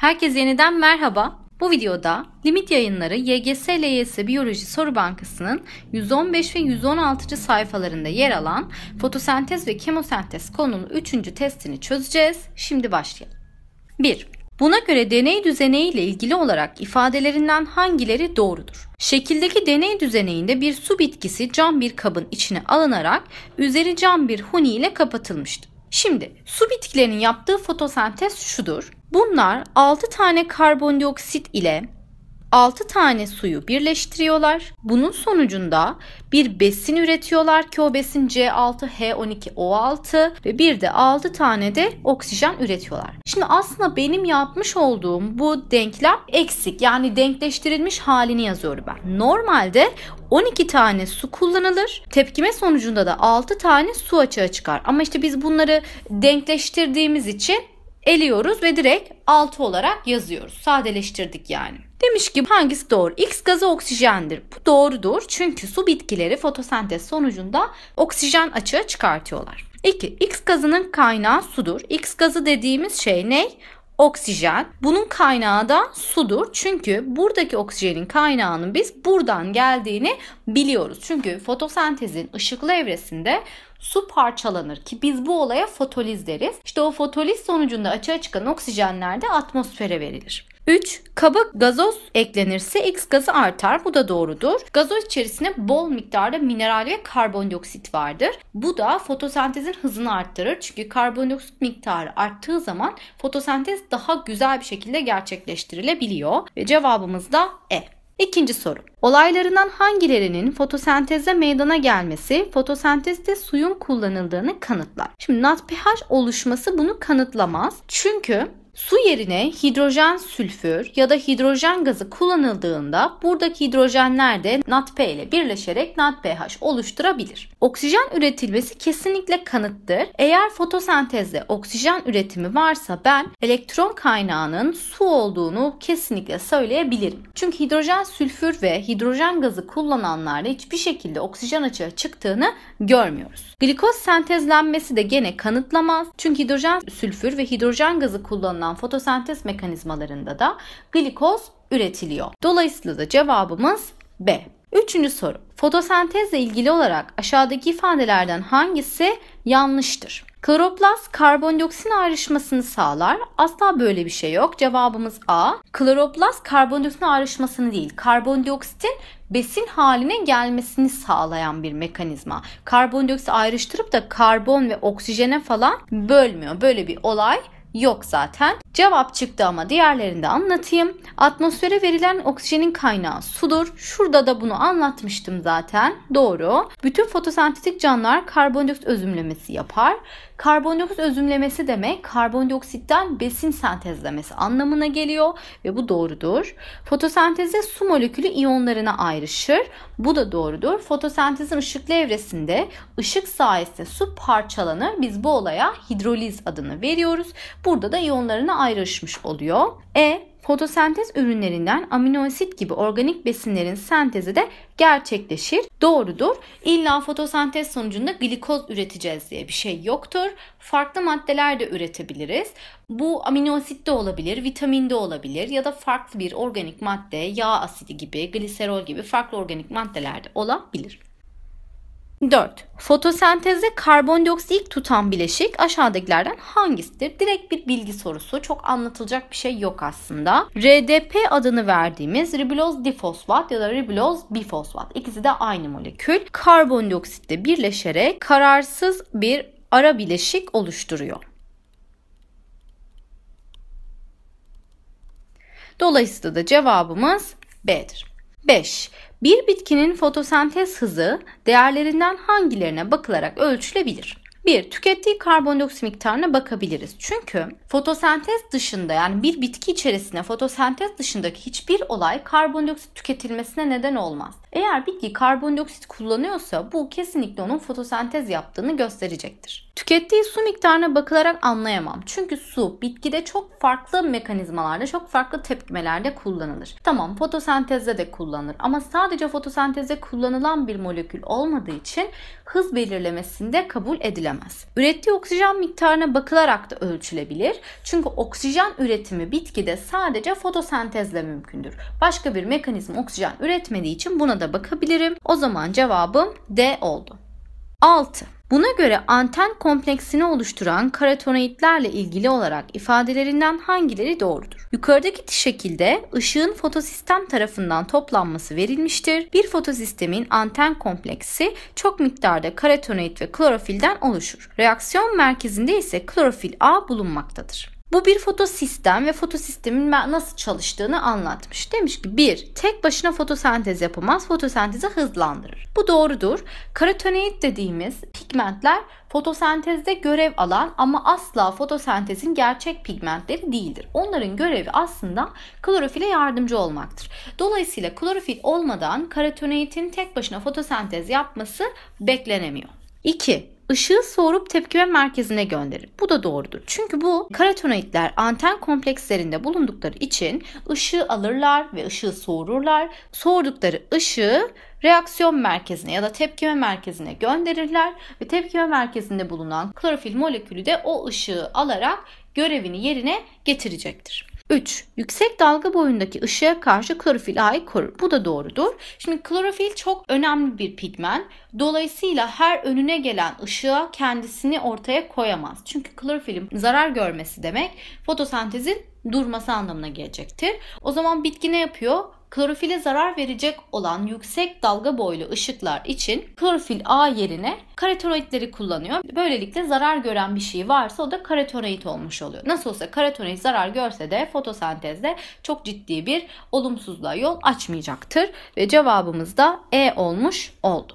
Herkese yeniden merhaba. Bu videoda Limit Yayınları YGS LYS Biyoloji Soru Bankası'nın 115 ve 116. sayfalarında yer alan fotosentez ve kemosentez konulu 3. testini çözeceğiz. Şimdi başlayalım. 1. Buna göre deney düzeneği ile ilgili olarak ifadelerinden hangileri doğrudur? Şekildeki deney düzeneğinde bir su bitkisi cam bir kabın içine alınarak üzeri cam bir huni ile kapatılmıştı. Şimdi su bitkilerinin yaptığı fotosentez şudur. Bunlar 6 tane karbondioksit ile 6 tane suyu birleştiriyorlar. Bunun sonucunda bir besin üretiyorlar ki o besin C6, H12O6 ve bir de 6 tane de oksijen üretiyorlar. Şimdi aslında benim yapmış olduğum bu denklem eksik yani denkleştirilmiş halini yazıyorum ben. Normalde 12 tane su kullanılır. Tepkime sonucunda da 6 tane su açığa çıkar. Ama işte biz bunları denkleştirdiğimiz için eliyoruz ve direkt 6 olarak yazıyoruz. Sadeleştirdik yani. Demiş ki hangisi doğru? X gazı oksijendir. Bu doğrudur çünkü su bitkileri fotosentez sonucunda oksijen açığa çıkartıyorlar. 2. X gazının kaynağı sudur. X gazı dediğimiz şey ne? oksijen. Bunun kaynağı da sudur. Çünkü buradaki oksijenin kaynağının biz buradan geldiğini biliyoruz. Çünkü fotosentezin ışıklı evresinde su parçalanır ki biz bu olaya fotoliz deriz. İşte o fotoliz sonucunda açığa çıkan oksijenler de atmosfere verilir. 3. Kaba gazoz eklenirse X gazı artar. Bu da doğrudur. Gazoz içerisinde bol miktarda mineral ve karbondioksit vardır. Bu da fotosentezin hızını arttırır. Çünkü karbondioksit miktarı arttığı zaman fotosentez daha güzel bir şekilde gerçekleştirilebiliyor. Ve cevabımız da E. İkinci soru. Olaylarından hangilerinin fotosenteze meydana gelmesi fotosentezde suyun kullanıldığını kanıtlar. Şimdi NADPH oluşması bunu kanıtlamaz. Çünkü Su yerine hidrojen sülfür ya da hidrojen gazı kullanıldığında buradaki hidrojenler de NADP ile birleşerek NADPH oluşturabilir. Oksijen üretilmesi kesinlikle kanıttır. Eğer fotosentezde oksijen üretimi varsa ben elektron kaynağının su olduğunu kesinlikle söyleyebilirim. Çünkü hidrojen sülfür ve hidrojen gazı kullananlarda hiçbir şekilde oksijen açığa çıktığını görmüyoruz. Glikoz sentezlenmesi de gene kanıtlamaz. Çünkü hidrojen sülfür ve hidrojen gazı kullanan kullanılan fotosentez mekanizmalarında da glikoz üretiliyor. Dolayısıyla da cevabımız B. Üçüncü soru. Fotosentezle ilgili olarak aşağıdaki ifadelerden hangisi yanlıştır? Kloroplast karbondioksin ayrışmasını sağlar. Asla böyle bir şey yok. Cevabımız A. Kloroplast karbondioksin ayrışmasını değil, karbondioksitin besin haline gelmesini sağlayan bir mekanizma. Karbondioksit ayrıştırıp da karbon ve oksijene falan bölmüyor. Böyle bir olay yok zaten. Cevap çıktı ama diğerlerini de anlatayım. Atmosfere verilen oksijenin kaynağı sudur. Şurada da bunu anlatmıştım zaten. Doğru. Bütün fotosentetik canlılar karbondioksit özümlemesi yapar. Karbondioksit özümlemesi demek karbondioksitten besin sentezlemesi anlamına geliyor ve bu doğrudur. Fotosentezde su molekülü iyonlarına ayrışır. Bu da doğrudur. Fotosentezin ışıklı evresinde ışık sayesinde su parçalanır. Biz bu olaya hidroliz adını veriyoruz. Burada da iyonlarına ayrışmış oluyor. E Fotosentez ürünlerinden amino asit gibi organik besinlerin sentezi de gerçekleşir. Doğrudur. İlla fotosentez sonucunda glikoz üreteceğiz diye bir şey yoktur. Farklı maddeler de üretebiliriz. Bu amino asit de olabilir, vitamin de olabilir ya da farklı bir organik madde, yağ asidi gibi, gliserol gibi farklı organik maddeler de olabilir. 4. Fotosentezde karbondioksit ilk tutan bileşik aşağıdakilerden hangisidir? Direkt bir bilgi sorusu. Çok anlatılacak bir şey yok aslında. RDP adını verdiğimiz ribuloz difosfat ya da ribuloz bifosfat. İkisi de aynı molekül. Karbondioksitle birleşerek kararsız bir ara bileşik oluşturuyor. Dolayısıyla da cevabımız B'dir. 5. Bir bitkinin fotosentez hızı değerlerinden hangilerine bakılarak ölçülebilir? 1. Tükettiği karbondioksit miktarına bakabiliriz. Çünkü fotosentez dışında yani bir bitki içerisinde fotosentez dışındaki hiçbir olay karbondioksit tüketilmesine neden olmaz. Eğer bitki karbondioksit kullanıyorsa bu kesinlikle onun fotosentez yaptığını gösterecektir. Tükettiği su miktarına bakılarak anlayamam. Çünkü su bitkide çok farklı mekanizmalarda, çok farklı tepkimelerde kullanılır. Tamam fotosentezde de kullanılır ama sadece fotosentezde kullanılan bir molekül olmadığı için hız belirlemesinde kabul edilemez. Ürettiği oksijen miktarına bakılarak da ölçülebilir. Çünkü oksijen üretimi bitkide sadece fotosentezle mümkündür. Başka bir mekanizma oksijen üretmediği için buna da bakabilirim. O zaman cevabım D oldu. 6. Buna göre anten kompleksini oluşturan karotenoidlerle ilgili olarak ifadelerinden hangileri doğrudur? Yukarıdaki şekilde ışığın fotosistem tarafından toplanması verilmiştir. Bir fotosistemin anten kompleksi çok miktarda karotenoid ve klorofilden oluşur. Reaksiyon merkezinde ise klorofil A bulunmaktadır. Bu bir fotosistem ve fotosistemin nasıl çalıştığını anlatmış. Demiş ki bir Tek başına fotosentez yapamaz. Fotosentezi hızlandırır. Bu doğrudur. Karotenoid dediğimiz pigmentler fotosentezde görev alan ama asla fotosentezin gerçek pigmentleri değildir. Onların görevi aslında klorofile yardımcı olmaktır. Dolayısıyla klorofil olmadan karotenoidin tek başına fotosentez yapması beklenemiyor. 2 ışığı soğurup tepkime merkezine gönderir. Bu da doğrudur. Çünkü bu karotenoidler anten komplekslerinde bulundukları için ışığı alırlar ve ışığı soğururlar. Soğurdukları ışığı reaksiyon merkezine ya da tepkime merkezine gönderirler ve tepkime merkezinde bulunan klorofil molekülü de o ışığı alarak görevini yerine getirecektir. 3. Yüksek dalga boyundaki ışığa karşı klorofil ay korur. Bu da doğrudur. Şimdi klorofil çok önemli bir pigment. Dolayısıyla her önüne gelen ışığa kendisini ortaya koyamaz. Çünkü klorofilin zarar görmesi demek fotosentezin durması anlamına gelecektir. O zaman bitki ne yapıyor? klorofile zarar verecek olan yüksek dalga boylu ışıklar için klorofil A yerine karotenoidleri kullanıyor. Böylelikle zarar gören bir şey varsa o da karotenoid olmuş oluyor. Nasıl olsa karotenoid zarar görse de fotosentezde çok ciddi bir olumsuzluğa yol açmayacaktır ve cevabımız da E olmuş oldu.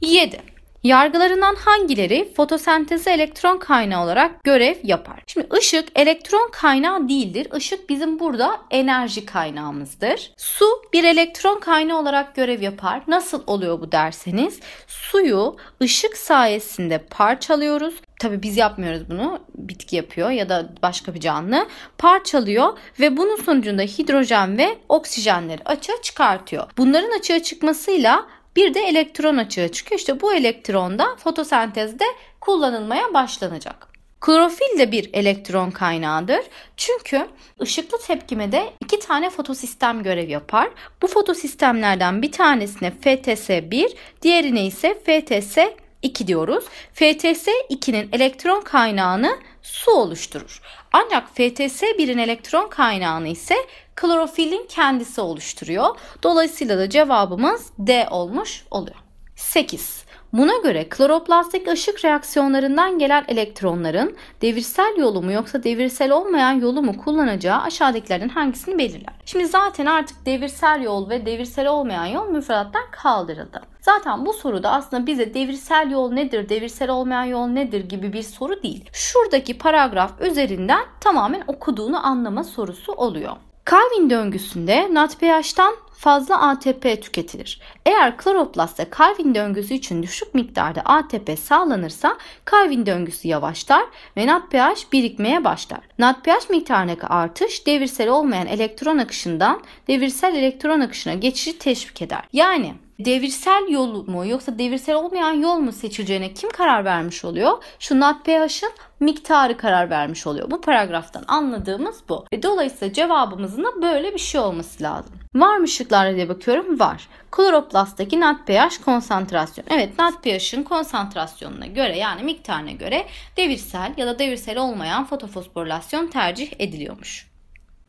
7. Yargılarından hangileri fotosentezi elektron kaynağı olarak görev yapar? Şimdi ışık elektron kaynağı değildir. Işık bizim burada enerji kaynağımızdır. Su bir elektron kaynağı olarak görev yapar. Nasıl oluyor bu derseniz suyu ışık sayesinde parçalıyoruz tabii biz yapmıyoruz bunu. Bitki yapıyor ya da başka bir canlı parçalıyor ve bunun sonucunda hidrojen ve oksijenleri açığa çıkartıyor. Bunların açığa çıkmasıyla bir de elektron açığı çıkıyor. İşte bu elektron da fotosentezde kullanılmaya başlanacak. Klorofil de bir elektron kaynağıdır. Çünkü ışıklı tepkimede iki tane fotosistem görev yapar. Bu fotosistemlerden bir tanesine FTS1, diğerine ise FTS2 diyoruz. FTS2'nin elektron kaynağını su oluşturur. Ancak FTS1'in elektron kaynağını ise klorofilin kendisi oluşturuyor. Dolayısıyla da cevabımız D olmuş oluyor. 8. Buna göre kloroplastik ışık reaksiyonlarından gelen elektronların devirsel yolu mu yoksa devirsel olmayan yolu mu kullanacağı aşağıdakilerden hangisini belirler? Şimdi zaten artık devirsel yol ve devirsel olmayan yol müfredattan kaldırıldı. Zaten bu soruda aslında bize devirsel yol nedir, devirsel olmayan yol nedir gibi bir soru değil. Şuradaki paragraf üzerinden tamamen okuduğunu anlama sorusu oluyor. Calvin döngüsünde NADPH'tan fazla ATP tüketilir. Eğer kloroplastta Calvin döngüsü için düşük miktarda ATP sağlanırsa Calvin döngüsü yavaşlar ve NADPH birikmeye başlar. NADPH miktarındaki artış devirsel olmayan elektron akışından devirsel elektron akışına geçişi teşvik eder. Yani devirsel yol mu yoksa devirsel olmayan yol mu seçileceğine kim karar vermiş oluyor? Şu NADPH'ın miktarı karar vermiş oluyor. Bu paragraftan anladığımız bu. Ve dolayısıyla cevabımızın da böyle bir şey olması lazım. Var mı şıklarla diye bakıyorum? Var. Kloroplast'taki NADPH konsantrasyon. Evet NADPH'ın konsantrasyonuna göre yani miktarına göre devirsel ya da devirsel olmayan fotofosforilasyon tercih ediliyormuş.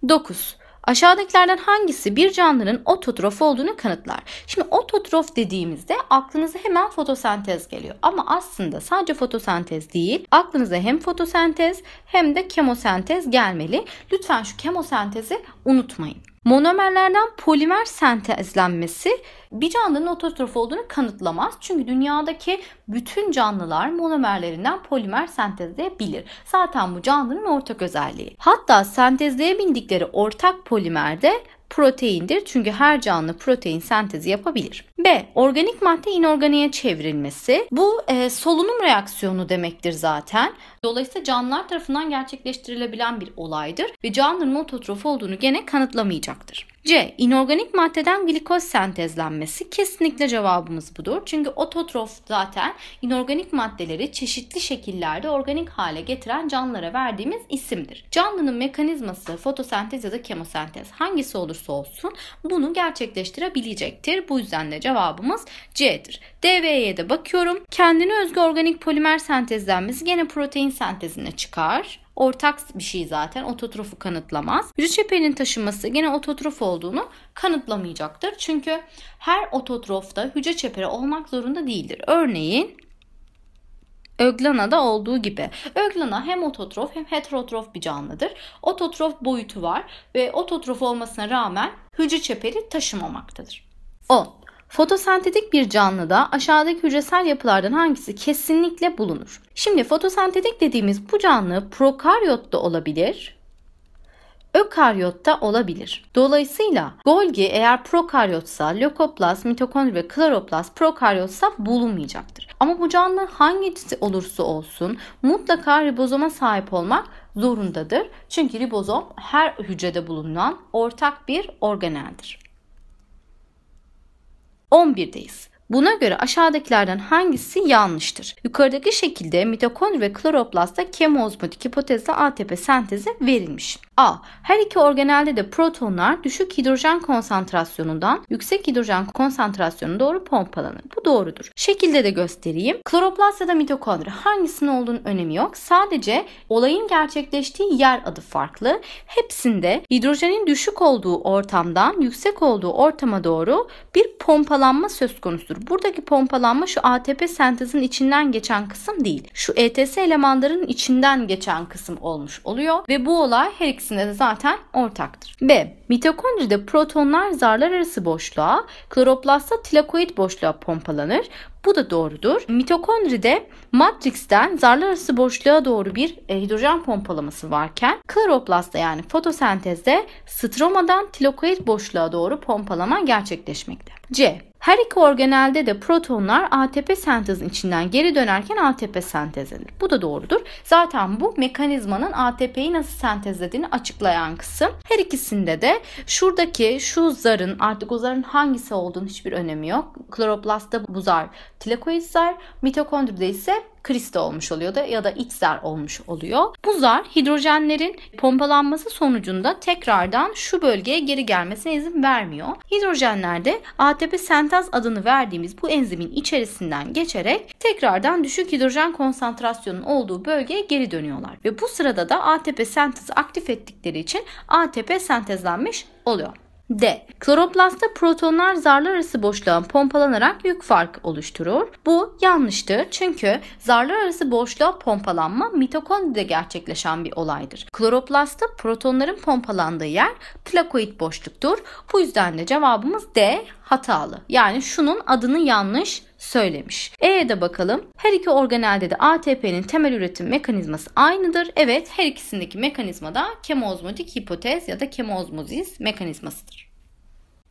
9. Aşağıdakilerden hangisi bir canlının ototrof olduğunu kanıtlar? Şimdi ototrof dediğimizde aklınıza hemen fotosentez geliyor. Ama aslında sadece fotosentez değil, aklınıza hem fotosentez hem de kemosentez gelmeli. Lütfen şu kemosentezi unutmayın. Monomerlerden polimer sentezlenmesi bir canlının ototrof olduğunu kanıtlamaz. Çünkü dünyadaki bütün canlılar monomerlerinden polimer sentezleyebilir. Zaten bu canlının ortak özelliği. Hatta sentezleyebildikleri ortak polimerde proteindir. Çünkü her canlı protein sentezi yapabilir. B. Organik madde inorganiğe çevrilmesi. Bu e, solunum reaksiyonu demektir zaten. Dolayısıyla canlılar tarafından gerçekleştirilebilen bir olaydır ve canlının ototrof olduğunu gene kanıtlamayacaktır. C. İnorganik maddeden glikoz sentezlenmesi kesinlikle cevabımız budur. Çünkü ototrof zaten inorganik maddeleri çeşitli şekillerde organik hale getiren canlılara verdiğimiz isimdir. Canlının mekanizması fotosentez ya da kemosentez hangisi olursa olsun bunu gerçekleştirebilecektir. Bu yüzden de cevabımız C'dir. D ve E'ye de bakıyorum. Kendine özgü organik polimer sentezlenmesi gene protein sentezine çıkar ortak bir şey zaten. Ototrofu kanıtlamaz. çeperinin taşıması gene ototrof olduğunu kanıtlamayacaktır. Çünkü her ototrofta hücre çeperi olmak zorunda değildir. Örneğin Öglana'da olduğu gibi. Öglana hem ototrof hem heterotrof bir canlıdır. Ototrof boyutu var ve ototrof olmasına rağmen hücre çeperi taşımamaktadır. 10. Fotosentetik bir canlıda aşağıdaki hücresel yapılardan hangisi kesinlikle bulunur? Şimdi fotosentetik dediğimiz bu canlı prokaryotta olabilir, ökaryotta olabilir. Dolayısıyla Golgi eğer prokaryotsa lökoplast, mitokondri ve kloroplast prokaryotsa bulunmayacaktır. Ama bu canlı hangisi olursa olsun mutlaka ribozoma sahip olmak zorundadır. Çünkü ribozom her hücrede bulunan ortak bir organeldir. 11'deyiz. Buna göre aşağıdakilerden hangisi yanlıştır? Yukarıdaki şekilde mitokondri ve kloroplastta kemoozmotik hipotezle ATP sentezi verilmiş. A. Her iki organelde de protonlar düşük hidrojen konsantrasyonundan yüksek hidrojen konsantrasyonuna doğru pompalanır. Bu doğrudur. Şekilde de göstereyim. Kloroplast ya da mitokondri hangisinin olduğunu önemi yok. Sadece olayın gerçekleştiği yer adı farklı. Hepsinde hidrojenin düşük olduğu ortamdan yüksek olduğu ortama doğru bir pompalanma söz konusudur oluşur. Buradaki pompalanma şu ATP sentezin içinden geçen kısım değil. Şu ETS elemanlarının içinden geçen kısım olmuş oluyor ve bu olay her ikisinde de zaten ortaktır. B. Mitokondride protonlar zarlar arası boşluğa, kloroplastta tilakoid boşluğa pompalanır. Bu da doğrudur. Mitokondri de matristen zarlar arası boşluğa doğru bir e, hidrojen pompalaması varken kloroplastta yani fotosentezde stromadan tilokoid boşluğa doğru pompalama gerçekleşmekte. C. Her iki organelde de protonlar ATP sentezin içinden geri dönerken ATP sentezlenir. Bu da doğrudur. Zaten bu mekanizmanın ATP'yi nasıl sentezlediğini açıklayan kısım. Her ikisinde de şuradaki şu zarın artık o zarın hangisi olduğunu hiçbir önemi yok. Kloroplastta bu zar tilakoidler, mitokondride ise krista olmuş oluyor da ya da iç zar olmuş oluyor. Bu zar hidrojenlerin pompalanması sonucunda tekrardan şu bölgeye geri gelmesine izin vermiyor. Hidrojenlerde ATP sentez adını verdiğimiz bu enzimin içerisinden geçerek tekrardan düşük hidrojen konsantrasyonun olduğu bölgeye geri dönüyorlar. Ve bu sırada da ATP sentezi aktif ettikleri için ATP sentezlenmiş oluyor. D. Kloroplastta protonlar zarlar arası boşluğa pompalanarak yük farkı oluşturur. Bu yanlıştır çünkü zarlar arası boşluğa pompalanma mitokondride gerçekleşen bir olaydır. Kloroplastta protonların pompalandığı yer plakoid boşluktur. Bu yüzden de cevabımız D hatalı. Yani şunun adını yanlış söylemiş. E'ye de bakalım. Her iki organelde de ATP'nin temel üretim mekanizması aynıdır. Evet her ikisindeki mekanizma da kemozmotik hipotez ya da kemoozmozis mekanizmasıdır.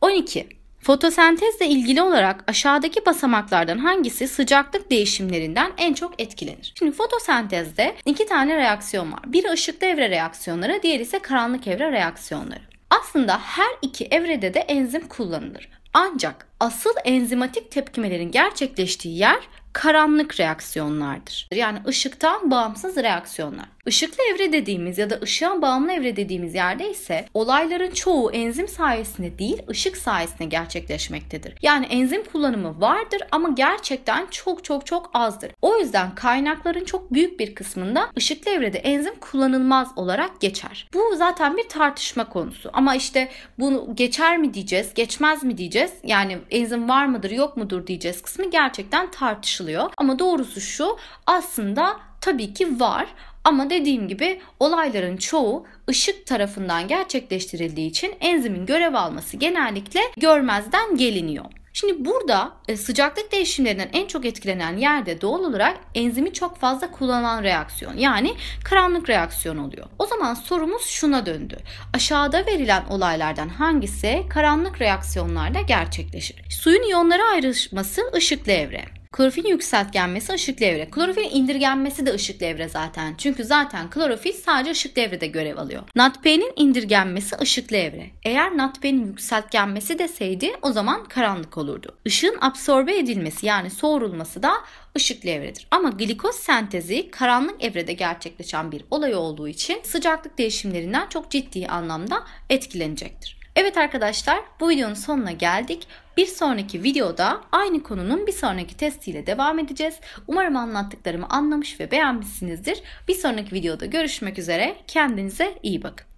12. Fotosentezle ilgili olarak aşağıdaki basamaklardan hangisi sıcaklık değişimlerinden en çok etkilenir? Şimdi fotosentezde iki tane reaksiyon var. Biri ışık devre reaksiyonları, diğeri ise karanlık evre reaksiyonları. Aslında her iki evrede de enzim kullanılır. Ancak asıl enzimatik tepkimelerin gerçekleştiği yer karanlık reaksiyonlardır. Yani ışıktan bağımsız reaksiyonlar. Işıklı evre dediğimiz ya da ışığa bağımlı evre dediğimiz yerde ise olayların çoğu enzim sayesinde değil ışık sayesinde gerçekleşmektedir. Yani enzim kullanımı vardır ama gerçekten çok çok çok azdır. O yüzden kaynakların çok büyük bir kısmında ışıklı evrede enzim kullanılmaz olarak geçer. Bu zaten bir tartışma konusu ama işte bunu geçer mi diyeceğiz, geçmez mi diyeceğiz? Yani enzim var mıdır, yok mudur diyeceğiz kısmı gerçekten tartışılır anlaşılıyor. Ama doğrusu şu aslında tabii ki var ama dediğim gibi olayların çoğu ışık tarafından gerçekleştirildiği için enzimin görev alması genellikle görmezden geliniyor. Şimdi burada e, sıcaklık değişimlerinden en çok etkilenen yerde doğal olarak enzimi çok fazla kullanılan reaksiyon yani karanlık reaksiyon oluyor. O zaman sorumuz şuna döndü. Aşağıda verilen olaylardan hangisi karanlık reaksiyonlarda gerçekleşir? Suyun iyonları ayrışması ışıklı evre. Klorofilin yükseltgenmesi ışık devre. Klorofilin indirgenmesi de ışık devre zaten. Çünkü zaten klorofil sadece ışık devrede görev alıyor. NADP'nin indirgenmesi ışık devre. Eğer NADP'nin yükseltgenmesi deseydi o zaman karanlık olurdu. Işığın absorbe edilmesi yani soğurulması da ışıklı evredir. Ama glikoz sentezi karanlık evrede gerçekleşen bir olay olduğu için sıcaklık değişimlerinden çok ciddi anlamda etkilenecektir. Evet arkadaşlar bu videonun sonuna geldik. Bir sonraki videoda aynı konunun bir sonraki testiyle devam edeceğiz. Umarım anlattıklarımı anlamış ve beğenmişsinizdir. Bir sonraki videoda görüşmek üzere. Kendinize iyi bakın.